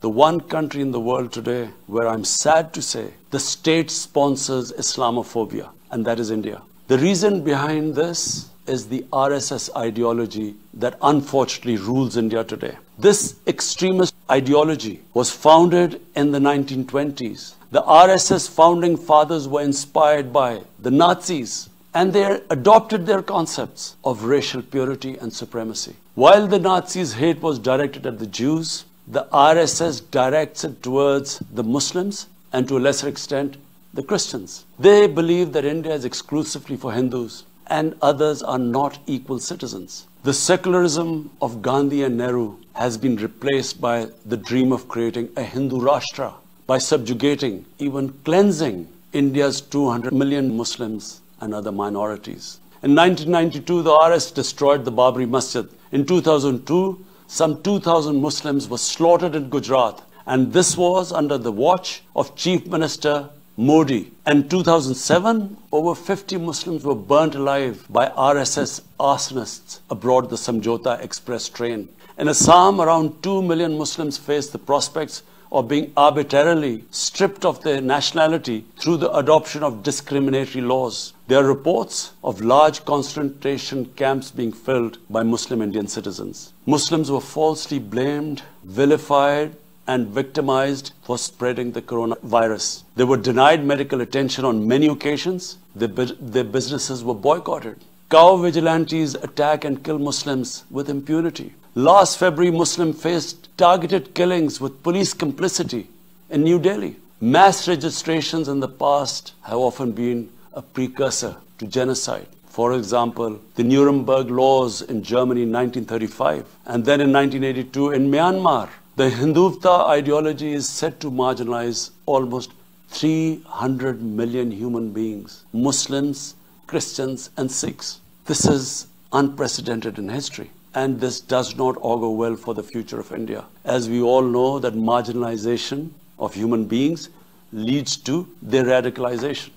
the one country in the world today where I'm sad to say the state sponsors Islamophobia, and that is India. The reason behind this is the RSS ideology that unfortunately rules India today. This extremist ideology was founded in the 1920s. The RSS founding fathers were inspired by the Nazis and they adopted their concepts of racial purity and supremacy. While the Nazis' hate was directed at the Jews, the RSS directs it towards the Muslims and to a lesser extent, the Christians. They believe that India is exclusively for Hindus and others are not equal citizens. The secularism of Gandhi and Nehru has been replaced by the dream of creating a Hindu Rashtra by subjugating, even cleansing India's 200 million Muslims and other minorities. In 1992, the RS destroyed the Babri Masjid. In 2002, some 2,000 Muslims were slaughtered in Gujarat, and this was under the watch of Chief Minister Modi. In 2007, over 50 Muslims were burnt alive by RSS arsonists aboard the Samjota Express train. In Assam, around 2 million Muslims faced the prospects or being arbitrarily stripped of their nationality through the adoption of discriminatory laws. There are reports of large concentration camps being filled by Muslim Indian citizens. Muslims were falsely blamed, vilified, and victimized for spreading the coronavirus. They were denied medical attention on many occasions. Their, bu their businesses were boycotted. Cow vigilantes attack and kill Muslims with impunity. Last February, Muslims faced targeted killings with police complicity in New Delhi. Mass registrations in the past have often been a precursor to genocide. For example, the Nuremberg laws in Germany in 1935, and then in 1982 in Myanmar. The Hindutva ideology is said to marginalize almost 300 million human beings. Muslims Christians, and Sikhs. This is unprecedented in history and this does not augur well for the future of India. As we all know that marginalization of human beings leads to their radicalization.